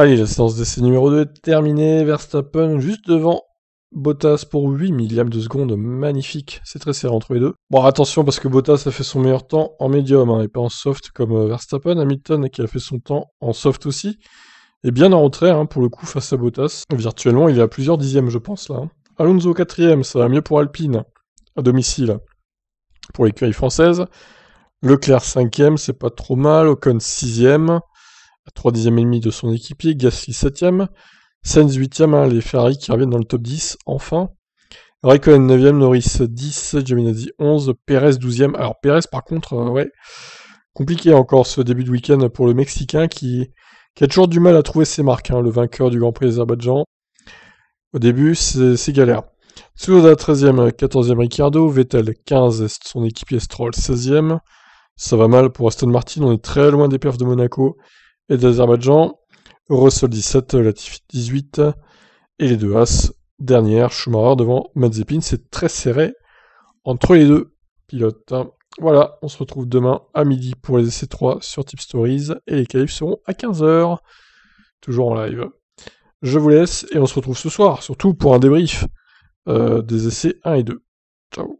Allez, ah la séance d'essai numéro 2 est terminée. Verstappen juste devant Bottas pour 8 millièmes de seconde. Magnifique. C'est très serré entre les deux. Bon, attention parce que Bottas a fait son meilleur temps en médium hein, et pas en soft comme euh, Verstappen. Hamilton qui a fait son temps en soft aussi. Et bien en retrait hein, pour le coup face à Bottas. Virtuellement, il est à plusieurs dixièmes, je pense là. Alonso hein. Alonso quatrième, ça va mieux pour Alpine à domicile pour les l'écurie française. Leclerc 5 c'est pas trop mal. Ocon 6 3 e et demi de son équipier, Gasly 7 e Sainz 8 e hein, les Ferrari qui reviennent dans le top 10 enfin. Raikkonen 9 e Norris 10, Giovinazzi 11, Perez 12 e Alors Perez par contre, euh, ouais, compliqué encore ce début de week-end pour le Mexicain qui, qui, a toujours du mal à trouver ses marques, hein, le vainqueur du Grand Prix d'Azerbaïdjan. Au début, c'est galère. Tsunoda 13 e 14 e Ricardo, Vettel 15, son équipier Stroll 16 e Ça va mal pour Aston Martin, on est très loin des perfs de Monaco et d'Azerbaïdjan, Russell 17, Latif 18 et les deux As dernière, Schumacher devant Mazepin, c'est très serré entre les deux pilotes. Voilà, on se retrouve demain à midi pour les essais 3 sur Tip Stories et les qualifs seront à 15h, toujours en live. Je vous laisse et on se retrouve ce soir, surtout pour un débrief euh, des essais 1 et 2. Ciao